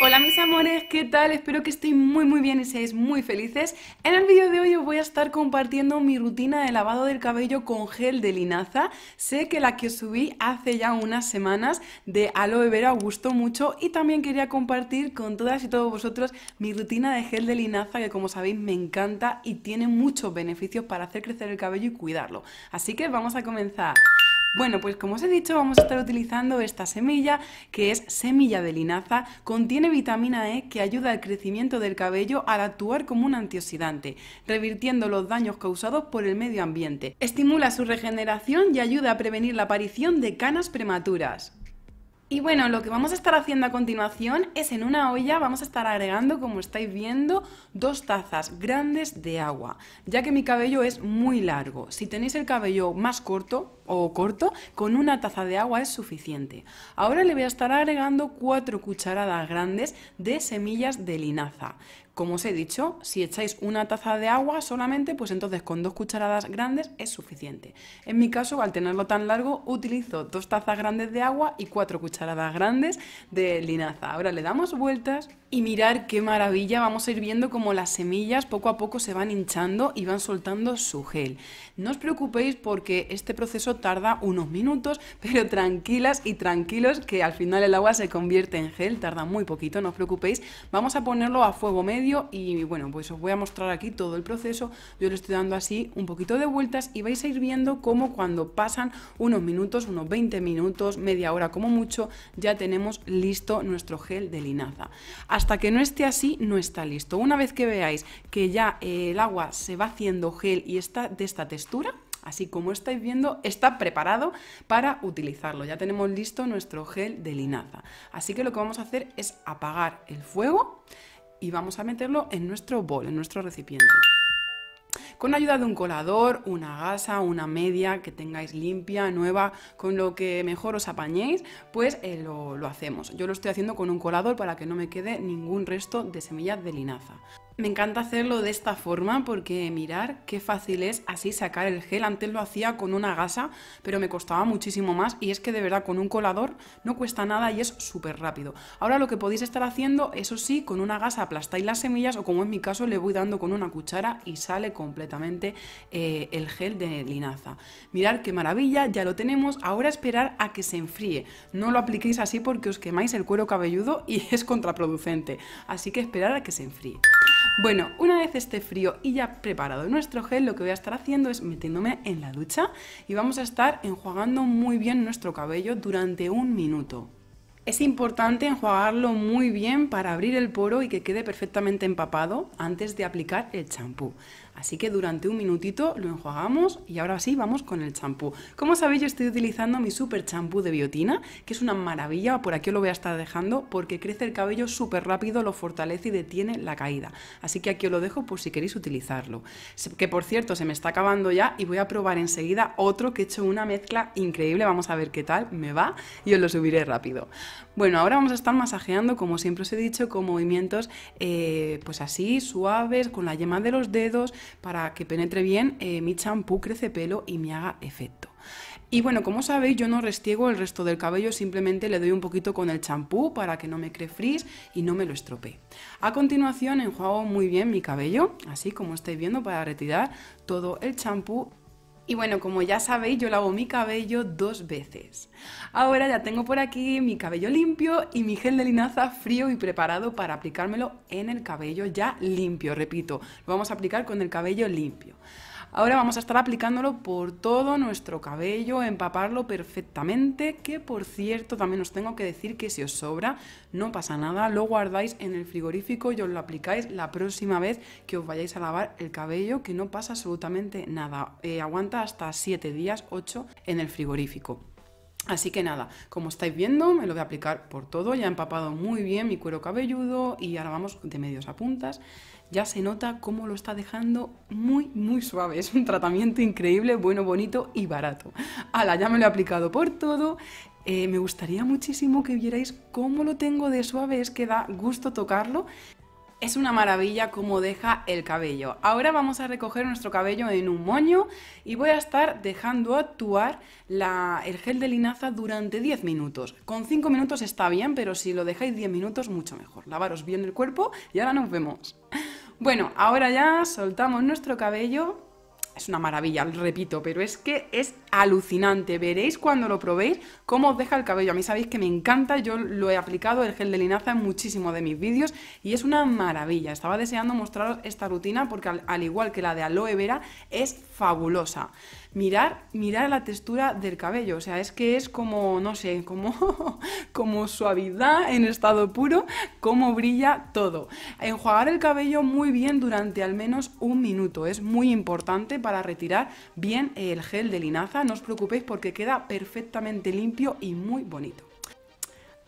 Hola mis amores, ¿qué tal? Espero que estéis muy muy bien y seáis muy felices. En el vídeo de hoy os voy a estar compartiendo mi rutina de lavado del cabello con gel de linaza. Sé que la que subí hace ya unas semanas de aloe vera gustó mucho y también quería compartir con todas y todos vosotros mi rutina de gel de linaza que como sabéis me encanta y tiene muchos beneficios para hacer crecer el cabello y cuidarlo. Así que vamos a comenzar. Bueno, pues como os he dicho, vamos a estar utilizando esta semilla, que es semilla de linaza. Contiene vitamina E que ayuda al crecimiento del cabello al actuar como un antioxidante, revirtiendo los daños causados por el medio ambiente. Estimula su regeneración y ayuda a prevenir la aparición de canas prematuras. Y bueno, lo que vamos a estar haciendo a continuación es en una olla vamos a estar agregando, como estáis viendo, dos tazas grandes de agua, ya que mi cabello es muy largo. Si tenéis el cabello más corto, o corto, con una taza de agua es suficiente. Ahora le voy a estar agregando 4 cucharadas grandes de semillas de linaza. Como os he dicho, si echáis una taza de agua solamente, pues entonces con dos cucharadas grandes es suficiente. En mi caso, al tenerlo tan largo, utilizo dos tazas grandes de agua y cuatro cucharadas grandes de linaza. Ahora le damos vueltas y mirar qué maravilla, vamos a ir viendo cómo las semillas poco a poco se van hinchando y van soltando su gel. No os preocupéis porque este proceso tarda unos minutos, pero tranquilas y tranquilos que al final el agua se convierte en gel, tarda muy poquito, no os preocupéis. Vamos a ponerlo a fuego medio y bueno, pues os voy a mostrar aquí todo el proceso. Yo lo estoy dando así un poquito de vueltas y vais a ir viendo cómo cuando pasan unos minutos, unos 20 minutos, media hora como mucho, ya tenemos listo nuestro gel de linaza hasta que no esté así, no está listo. Una vez que veáis que ya eh, el agua se va haciendo gel y está de esta textura, Así como estáis viendo, está preparado para utilizarlo. Ya tenemos listo nuestro gel de linaza. Así que lo que vamos a hacer es apagar el fuego y vamos a meterlo en nuestro bol, en nuestro recipiente con ayuda de un colador, una gasa, una media que tengáis limpia, nueva, con lo que mejor os apañéis, pues eh, lo, lo hacemos. Yo lo estoy haciendo con un colador para que no me quede ningún resto de semillas de linaza. Me encanta hacerlo de esta forma porque mirar qué fácil es así sacar el gel. Antes lo hacía con una gasa, pero me costaba muchísimo más y es que de verdad con un colador no cuesta nada y es súper rápido. Ahora lo que podéis estar haciendo, eso sí, con una gasa aplastáis las semillas o como en mi caso le voy dando con una cuchara y sale completamente eh, el gel de linaza. Mirad qué maravilla, ya lo tenemos. Ahora esperar a que se enfríe. No lo apliquéis así porque os quemáis el cuero cabelludo y es contraproducente. Así que esperar a que se enfríe. Bueno, una vez esté frío y ya preparado nuestro gel, lo que voy a estar haciendo es metiéndome en la ducha y vamos a estar enjuagando muy bien nuestro cabello durante un minuto. Es importante enjuagarlo muy bien para abrir el poro y que quede perfectamente empapado antes de aplicar el champú. Así que durante un minutito lo enjuagamos y ahora sí vamos con el champú. Como sabéis, yo estoy utilizando mi super champú de biotina, que es una maravilla, por aquí os lo voy a estar dejando, porque crece el cabello súper rápido, lo fortalece y detiene la caída. Así que aquí os lo dejo por si queréis utilizarlo. Que por cierto, se me está acabando ya y voy a probar enseguida otro que he hecho una mezcla increíble, vamos a ver qué tal me va y os lo subiré rápido. Bueno, ahora vamos a estar masajeando, como siempre os he dicho, con movimientos eh, pues así, suaves, con la yema de los dedos, para que penetre bien eh, mi champú crece pelo y me haga efecto. Y bueno, como sabéis, yo no restiego el resto del cabello, simplemente le doy un poquito con el champú para que no me cree frizz y no me lo estropee. A continuación, enjuago muy bien mi cabello, así como estáis viendo, para retirar todo el champú y bueno, como ya sabéis, yo lavo mi cabello dos veces. Ahora ya tengo por aquí mi cabello limpio y mi gel de linaza frío y preparado para aplicármelo en el cabello ya limpio, repito, lo vamos a aplicar con el cabello limpio. Ahora vamos a estar aplicándolo por todo nuestro cabello, empaparlo perfectamente, que por cierto también os tengo que decir que si os sobra, no pasa nada, lo guardáis en el frigorífico y os lo aplicáis la próxima vez que os vayáis a lavar el cabello, que no pasa absolutamente nada. Eh, aguanta hasta 7 días, 8 en el frigorífico. Así que nada, como estáis viendo, me lo voy a aplicar por todo, ya he empapado muy bien mi cuero cabelludo y ahora vamos de medios a puntas. Ya se nota cómo lo está dejando muy, muy suave. Es un tratamiento increíble, bueno, bonito y barato. ¡Hala! ya me lo he aplicado por todo. Eh, me gustaría muchísimo que vierais cómo lo tengo de suave, es que da gusto tocarlo. Es una maravilla cómo deja el cabello. Ahora vamos a recoger nuestro cabello en un moño y voy a estar dejando actuar la, el gel de linaza durante 10 minutos. Con 5 minutos está bien, pero si lo dejáis 10 minutos mucho mejor. Lavaros bien el cuerpo y ahora nos vemos. Bueno, ahora ya soltamos nuestro cabello. Es una maravilla, repito, pero es que es alucinante. Veréis cuando lo probéis cómo os deja el cabello. A mí sabéis que me encanta, yo lo he aplicado el gel de linaza en muchísimos de mis vídeos y es una maravilla. Estaba deseando mostraros esta rutina porque al, igual que la de aloe vera es fabulosa. Mirar, mirar la textura del cabello, o sea, es que es como, no sé, como, como suavidad en estado puro, cómo brilla todo. Enjuagar el cabello muy bien durante al menos un minuto, es muy importante para retirar bien el gel de linaza no os preocupéis porque queda perfectamente limpio y muy bonito.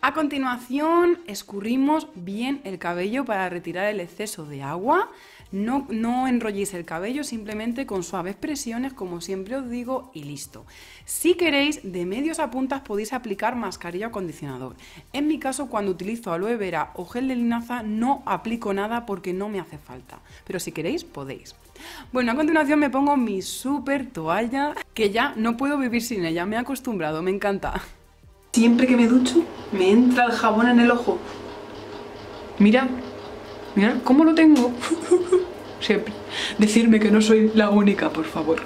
A continuación, escurrimos bien el cabello para retirar el exceso de agua. No, no, enrolléis el cabello, simplemente con suaves presiones, como siempre os digo, y listo. Si queréis, de medios a puntas podéis aplicar mascarilla o acondicionador. En mi caso, cuando utilizo aloe vera o gel de linaza, no aplico nada porque no me hace falta. Pero si queréis, podéis. Bueno, a continuación me pongo mi super toalla, que ya no puedo vivir sin ella, me he acostumbrado, me encanta. Siempre que me ducho, me entra el jabón en el ojo. Mira, mira cómo lo tengo. Siempre. Decirme que no soy la única, por favor.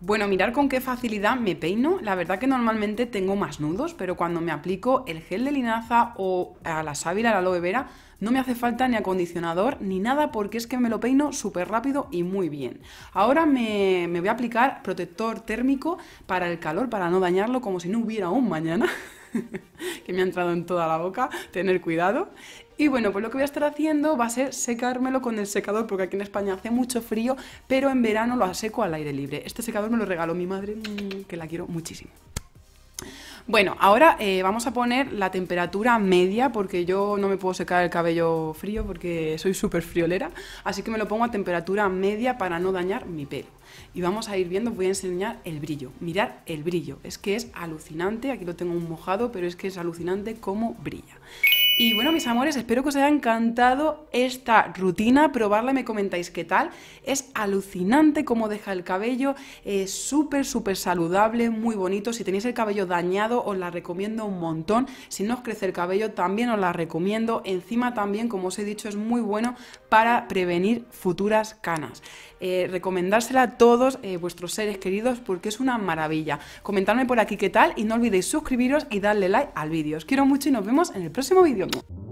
Bueno, mirar con qué facilidad me peino. La verdad que normalmente tengo más nudos, pero cuando me aplico el gel de linaza o a la sábila, la aloe vera, no me hace falta ni acondicionador ni nada porque es que me lo peino súper rápido y muy bien. Ahora me, voy a aplicar protector térmico para el calor, para no dañarlo como si no hubiera un mañana. que me ha entrado en toda la boca, tener cuidado. Y bueno, pues lo que voy a estar haciendo va a ser secármelo con el secador, porque aquí en España hace mucho frío, pero en verano lo aseco al aire libre. Este secador me lo regaló mi madre, que la quiero muchísimo. Bueno, ahora eh, vamos a poner la temperatura media porque yo no me puedo secar el cabello frío porque soy súper friolera, así que me lo pongo a temperatura media para no dañar mi pelo. Y vamos a ir viendo, voy a enseñar el brillo. Mirad el brillo, es que es alucinante, aquí lo tengo un mojado, pero es que es alucinante cómo brilla. Y bueno, mis amores, espero que os haya encantado esta rutina, probarla me comentáis qué tal. Es alucinante cómo deja el cabello, es súper, súper saludable, muy bonito. Si tenéis el cabello dañado, os la recomiendo un montón. Si no os crece el cabello, también os la recomiendo. Encima también, como os he dicho, es muy bueno para prevenir futuras canas. Eh, recomendársela a todos eh, vuestros seres queridos porque es una maravilla. Comentadme por aquí qué tal y no olvidéis suscribiros y darle like al vídeo. Os quiero mucho y nos vemos en el próximo vídeo. görüşürüz.